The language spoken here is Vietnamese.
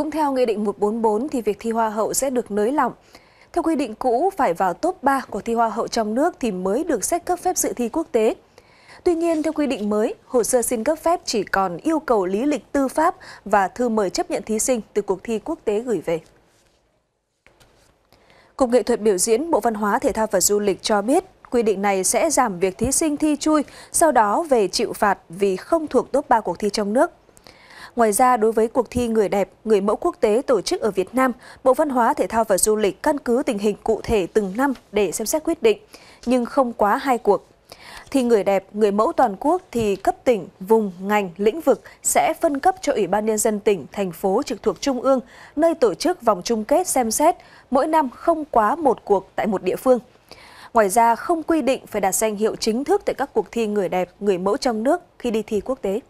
Cũng theo Nghị định 144 thì việc thi Hoa hậu sẽ được nới lỏng. Theo quy định cũ, phải vào top 3 của thi Hoa hậu trong nước thì mới được xét cấp phép dự thi quốc tế. Tuy nhiên, theo quy định mới, hồ sơ xin cấp phép chỉ còn yêu cầu lý lịch tư pháp và thư mời chấp nhận thí sinh từ cuộc thi quốc tế gửi về. Cục Nghệ thuật biểu diễn Bộ Văn hóa Thể thao và Du lịch cho biết, quy định này sẽ giảm việc thí sinh thi chui, sau đó về chịu phạt vì không thuộc top 3 cuộc thi trong nước. Ngoài ra, đối với cuộc thi Người đẹp, Người mẫu quốc tế tổ chức ở Việt Nam, Bộ Văn hóa, Thể thao và Du lịch căn cứ tình hình cụ thể từng năm để xem xét quyết định, nhưng không quá hai cuộc. Thi người đẹp, người mẫu toàn quốc thì cấp tỉnh, vùng, ngành, lĩnh vực sẽ phân cấp cho Ủy ban Nhân dân tỉnh, thành phố trực thuộc Trung ương, nơi tổ chức vòng chung kết xem xét, mỗi năm không quá một cuộc tại một địa phương. Ngoài ra, không quy định phải đạt danh hiệu chính thức tại các cuộc thi người đẹp, người mẫu trong nước khi đi thi quốc tế.